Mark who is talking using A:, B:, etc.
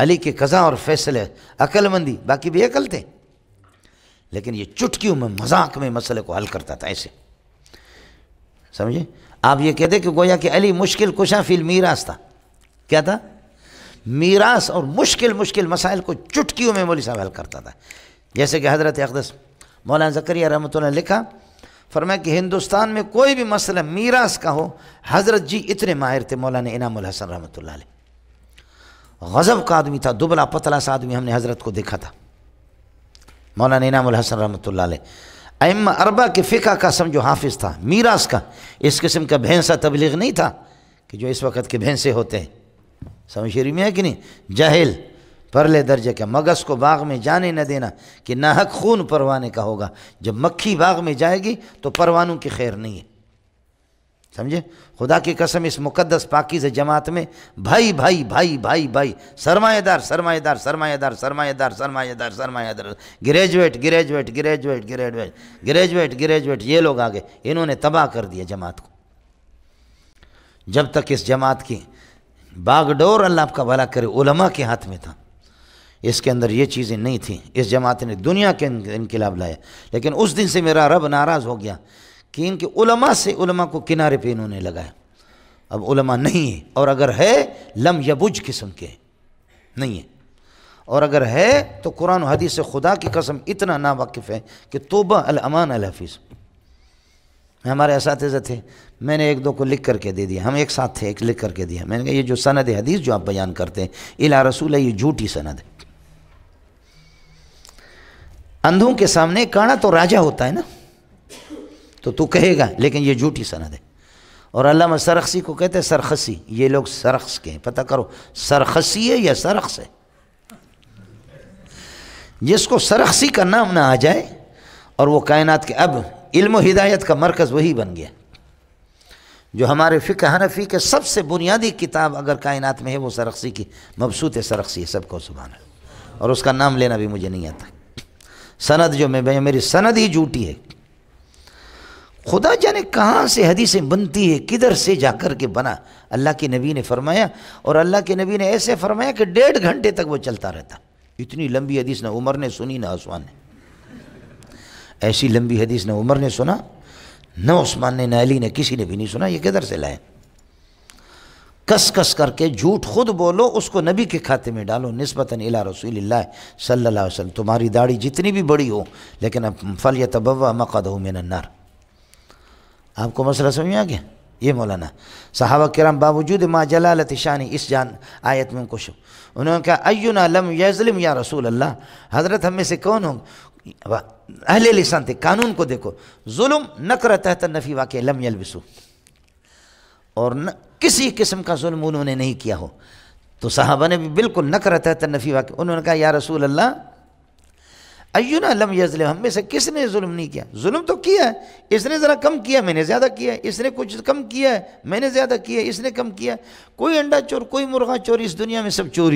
A: अली के कज़ा और फैसले अकलमंदी बाकी अकल थे लेकिन ये चुटकियों में मजाक में मसले को हल करता था ऐसे समझे आप ये कहते कि गोया कि अली मुश्किल कुशा फिल मीरास था क्या था मीरास और मुश्किल मुश्किल मसाइल को चुटकियों में मोली साहब हल करता था जैसे कि हज़रत अकदस मौलाना ज़करिया रहमत ने लिखा फरमाया कि हिंदुस्तान में कोई भी मसला मीरास का हो हज़रत जी इतने माहिर थे मौलाना इनामुल हसन रहमत गज़ब का आदमी था दुबला पतला सा आदमी हमने हज़रत को देखा था मौलाना इनामुल हसन रहमत अम अरबा के फ़िका का समझो हाफिज़ था मीरास का इस किस्म का भैंसा तबलीग नहीं था कि जो इस वक्त के भैंसे होते हैं समझ में है कि नहीं जाहिल परले दर्जे का मगस को बाग में जाने न देना कि नाहक खून परवाने का होगा जब मक्खी बाग में जाएगी तो परवानों की खैर नहीं है समझे खुदा की कसम इस मुकद्दस पाकिज़ जमात में भाई भाई भाई भाई भाई सरमाएदार सरमाएदार सरमाएदार सरमाएदार सरमाएदार सरमाएदार graduate graduate graduate graduate graduate graduate ये लोग आ गए इन्होंने तबाह कर दिया जमात को जब तक इस जमात की बागडोर अल्लाह का भला करे उलमा के हाथ में था इसके अंदर ये चीज़ें नहीं थी इस जमात ने दुनिया के इनकलाब लाया लेकिन उस दिन से मेरा रब नाराज़ हो गया कि इनके उलमा से उलमा को किनारे पे इन्होंने लगाया अब उलमा नहीं है और अगर है लम यबुज किस्म के नहीं है और अगर है तो कुरान हदीस खुदा की कसम इतना वाकिफ है कि तोबा अलमान हफीज हमारे इस थे मैंने एक दो को लिख करके दे दिया हम एक साथ थे एक लिख करके दिया मैंने कहा ये जो सनद हदीस जो आप बयान करते हैं इला रसूल है ये झूठी सनद है अंधों के सामने काणा तो राजा होता है ना तो तू कहेगा लेकिन ये झूठी सनद है और अलामा सरखसी को कहते हैं सरखसी ये लोग सरख्स के हैं पता करो सरखसी है या सरख्स है जिसको सरखसी का नाम ना आ जाए और वो कायनात के अब इल्म हिदायत का मरकज़ वही बन गया जो हमारे फ़िक्र हनफी के सबसे बुनियादी किताब अगर कायनात में है वो सरखसी की मबसूत सरखसी है सबको सुबह और उसका नाम लेना भी मुझे नहीं आता सनद जो मैं मेरी सनद ही झूठी है खुदा जाने कहाँ से हदीसें बनती है किधर से जाकर के बना अल्लाह के नबी ने फरमाया और अल्लाह के नबी ने ऐसे फरमाया कि डेढ़ घंटे तक वो चलता रहता इतनी लंबी हदीस ना उमर ने सुनी ना उस्मान ने ऐसी लंबी हदीस ना उमर ने सुना न उस्मान ने नली अली ने किसी ने भी नहीं सुना ये किधर से लाए कस कस करके झूठ खुद बोलो उसको नबी के खाते में डालो नस्बता अला रसूल सल्ला वसलम तुम्हारी दाढ़ी जितनी भी बड़ी हो लेकिन अब फल या तबवा मकद हो मेनन्नार आपको मसला समझ आ गया ये मौलाना साहबा कराम बावजूद माँ जलालत शानी इस जान आयत में कुछ उन्होंने कहा अयुना लम यजलिम या रसूल अल्लाह हज़रत हम में से कौन हो अहले लिसान थे कानून को देखो जुल्म नकर तहत नफ़ी वाक़ लम यलबिसु और न किसी किस्म का जुल्म उन्होंने नहीं किया हो तो साहबा ने भी बिल्कुल नकर तहत नफ़ी वाक़ उन्होंने कहा या रसूल अल्लाह अयुना लम यजल हम में से किसने जुल्म नहीं किया जुल्म तो किया है इसने ज़रा कम किया मैंने ज़्यादा किया है इसने कुछ कम किया है मैंने ज़्यादा किया इसने कम किया कोई अंडा चोर कोई मुर्गा चोर इस दुनिया में सब चोरी